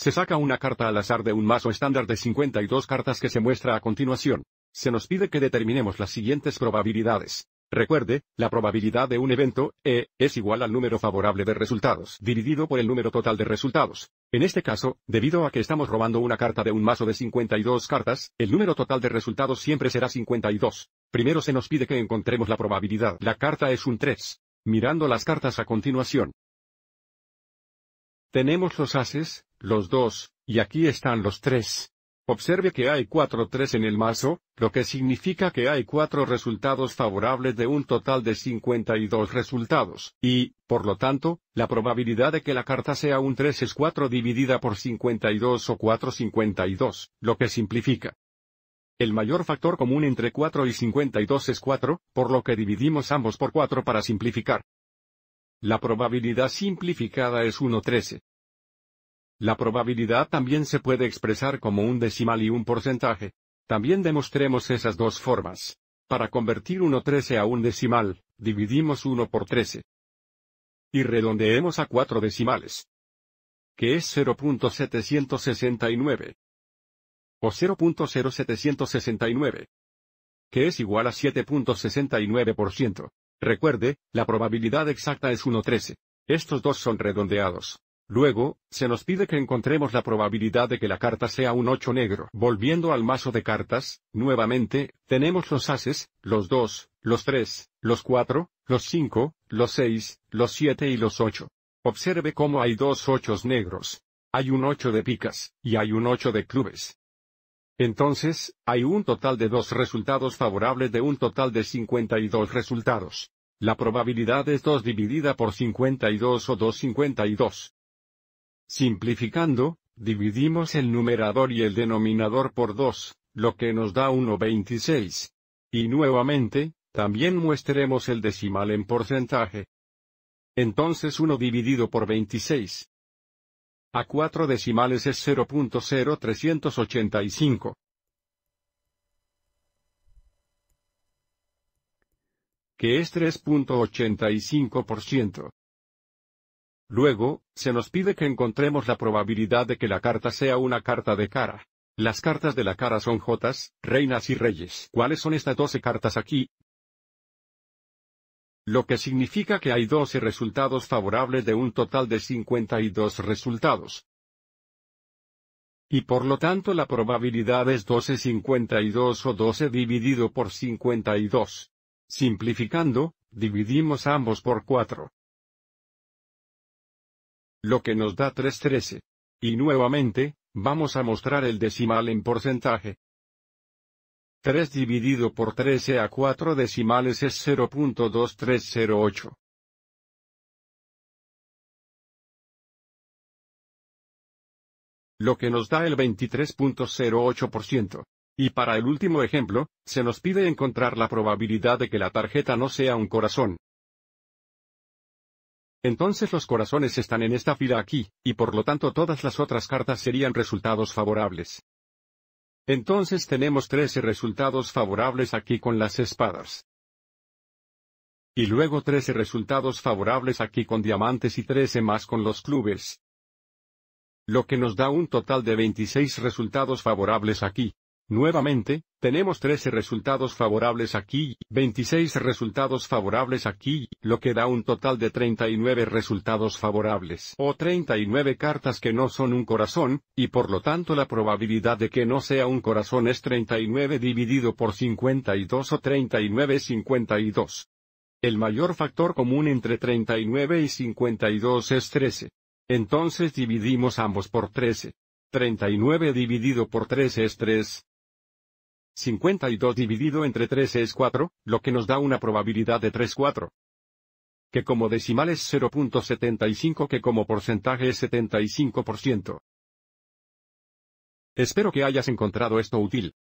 Se saca una carta al azar de un mazo estándar de 52 cartas que se muestra a continuación. Se nos pide que determinemos las siguientes probabilidades. Recuerde, la probabilidad de un evento, E, es igual al número favorable de resultados dividido por el número total de resultados. En este caso, debido a que estamos robando una carta de un mazo de 52 cartas, el número total de resultados siempre será 52. Primero se nos pide que encontremos la probabilidad. La carta es un 3. Mirando las cartas a continuación. Tenemos los ases, los dos, y aquí están los tres. Observe que hay cuatro tres en el mazo, lo que significa que hay cuatro resultados favorables de un total de 52 resultados, y, por lo tanto, la probabilidad de que la carta sea un 3 es 4 dividida por 52 o dos, lo que simplifica. El mayor factor común entre 4 y 52 es 4, por lo que dividimos ambos por 4 para simplificar. La probabilidad simplificada es 1-13. La probabilidad también se puede expresar como un decimal y un porcentaje. También demostremos esas dos formas. Para convertir 1.13 a un decimal, dividimos 1 por 13. Y redondeemos a 4 decimales. Que es 0.769. O 0.0769. Que es igual a 7.69%. Recuerde, la probabilidad exacta es 1.13. Estos dos son redondeados. Luego, se nos pide que encontremos la probabilidad de que la carta sea un 8 negro. Volviendo al mazo de cartas, nuevamente, tenemos los ases, los 2, los 3, los 4, los 5, los 6, los 7 y los 8. Observe cómo hay dos 8 negros. Hay un 8 de picas, y hay un 8 de clubes. Entonces, hay un total de dos resultados favorables de un total de 52 resultados. La probabilidad es 2 dividida por 52 o 252. Simplificando, dividimos el numerador y el denominador por 2, lo que nos da 1,26. Y nuevamente, también muestremos el decimal en porcentaje. Entonces 1 dividido por 26. A 4 decimales es 0.0385. que es 3.85%. Luego, se nos pide que encontremos la probabilidad de que la carta sea una carta de cara. Las cartas de la cara son jotas, reinas y reyes. ¿Cuáles son estas 12 cartas aquí? Lo que significa que hay 12 resultados favorables de un total de 52 resultados. Y por lo tanto la probabilidad es 12-52 o 12 dividido por 52. Simplificando, dividimos ambos por 4. Lo que nos da 3.13. Y nuevamente, vamos a mostrar el decimal en porcentaje. 3 dividido por 13 a 4 decimales es 0.2308. Lo que nos da el 23.08%. Y para el último ejemplo, se nos pide encontrar la probabilidad de que la tarjeta no sea un corazón. Entonces los corazones están en esta fila aquí, y por lo tanto todas las otras cartas serían resultados favorables. Entonces tenemos 13 resultados favorables aquí con las espadas. Y luego 13 resultados favorables aquí con diamantes y 13 más con los clubes. Lo que nos da un total de 26 resultados favorables aquí. Nuevamente, tenemos 13 resultados favorables aquí, 26 resultados favorables aquí, lo que da un total de 39 resultados favorables o 39 cartas que no son un corazón, y por lo tanto la probabilidad de que no sea un corazón es 39 dividido por 52 o 39 es 52. El mayor factor común entre 39 y 52 es 13. Entonces dividimos ambos por 13. 39 dividido por 13 es 3, 52 dividido entre 13 es 4, lo que nos da una probabilidad de 3-4. Que como decimal es 0.75 que como porcentaje es 75%. Espero que hayas encontrado esto útil.